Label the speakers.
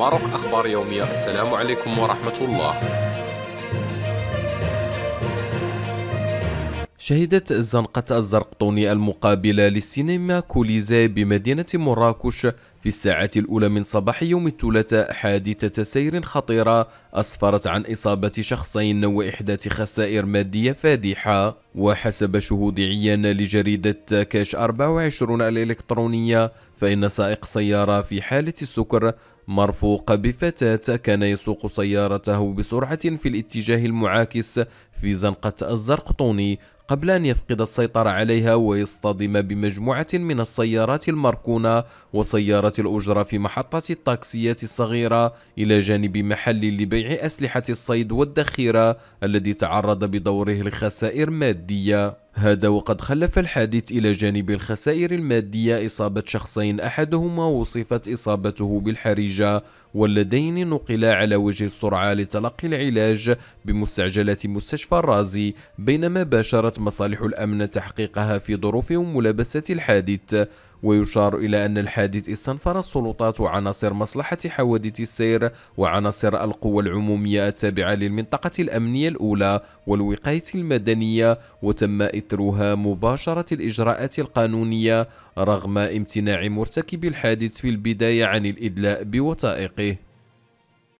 Speaker 1: ماروك أخبار يومية السلام عليكم ورحمة الله شهدت الزنقة الزرقطونية المقابلة للسينما كوليزا بمدينة مراكش في الساعة الأولى من صباح يوم الثلاثاء حادثة سير خطيرة أسفرت عن إصابة شخصين وإحداث خسائر مادية فادحة وحسب شهود عيان لجريدة كاش 24 الإلكترونية فإن سائق سيارة في حالة السكر مرفوق بفتاة كان يسوق سيارته بسرعة في الاتجاه المعاكس في زنقة الزرقطوني قبل أن يفقد السيطرة عليها ويصطدم بمجموعة من السيارات المركونة وسيارة الأجرة في محطة الطاكسيات الصغيرة إلى جانب محل لبيع أسلحة الصيد والذخيرة الذي تعرض بدوره لخسائر مادية هذا وقد خلف الحادث إلى جانب الخسائر المادية إصابة شخصين أحدهما وصفت إصابته بالحرجة واللذين نقلا على وجه السرعة لتلقي العلاج بمستعجلة مستشفى الرازي بينما باشرت مصالح الأمن تحقيقها في ظروف وملابسة الحادث ويشار إلى أن الحادث استنفر السلطات عناصر مصلحة حوادث السير وعناصر القوى العمومية التابعة للمنطقة الأمنية الأولى والوقاية المدنية وتم إثرها مباشرة الإجراءات القانونية رغم امتناع مرتكب الحادث في البداية عن الإدلاء بوثائقه